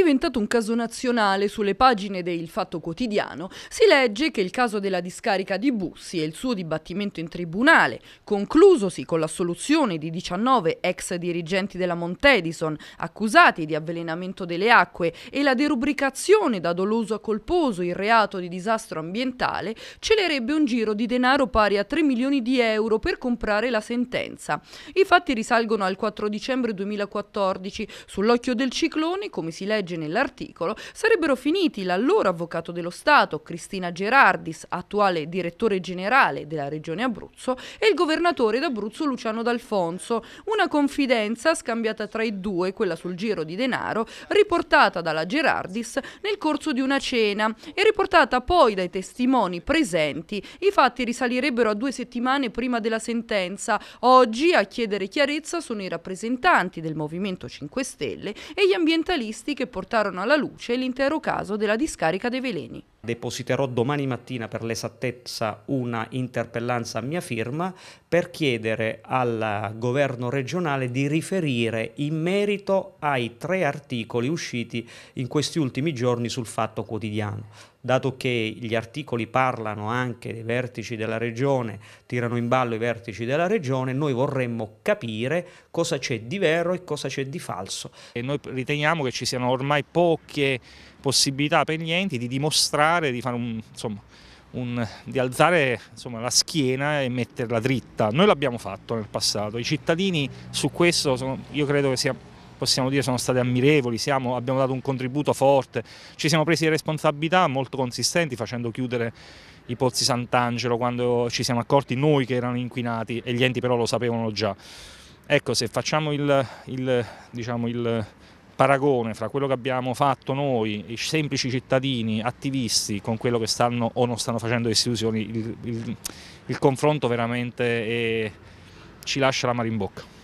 diventato un caso nazionale. Sulle pagine del Fatto Quotidiano si legge che il caso della discarica di Bussi e il suo dibattimento in tribunale, conclusosi con l'assoluzione di 19 ex dirigenti della Montedison accusati di avvelenamento delle acque e la derubricazione da doloso a colposo il reato di disastro ambientale, celerebbe un giro di denaro pari a 3 milioni di euro per comprare la sentenza. I fatti risalgono al 4 dicembre 2014. Sull'occhio del ciclone, come si legge legge nell'articolo, sarebbero finiti l'allora avvocato dello Stato Cristina Gerardis, attuale direttore generale della Regione Abruzzo, e il governatore d'Abruzzo Luciano D'Alfonso. Una confidenza scambiata tra i due, quella sul giro di denaro, riportata dalla Gerardis nel corso di una cena e riportata poi dai testimoni presenti. I fatti risalirebbero a due settimane prima della sentenza. Oggi a chiedere chiarezza sono i rappresentanti del Movimento 5 Stelle e gli ambientalisti che portarono alla luce l'intero caso della discarica dei veleni. Depositerò domani mattina per l'esattezza una interpellanza a mia firma per chiedere al governo regionale di riferire in merito ai tre articoli usciti in questi ultimi giorni sul Fatto Quotidiano dato che gli articoli parlano anche dei vertici della regione, tirano in ballo i vertici della regione, noi vorremmo capire cosa c'è di vero e cosa c'è di falso. E noi riteniamo che ci siano ormai poche possibilità per gli enti di dimostrare, di, un, insomma, un, di alzare insomma, la schiena e metterla dritta. Noi l'abbiamo fatto nel passato, i cittadini su questo sono, io credo che sia possiamo dire sono state ammirevoli, siamo, abbiamo dato un contributo forte, ci siamo presi responsabilità molto consistenti facendo chiudere i pozzi Sant'Angelo quando ci siamo accorti noi che erano inquinati e gli enti però lo sapevano già. Ecco, se facciamo il, il, diciamo il paragone fra quello che abbiamo fatto noi, i semplici cittadini, attivisti, con quello che stanno o non stanno facendo le istituzioni, il, il confronto veramente è, eh, ci lascia la mare in bocca.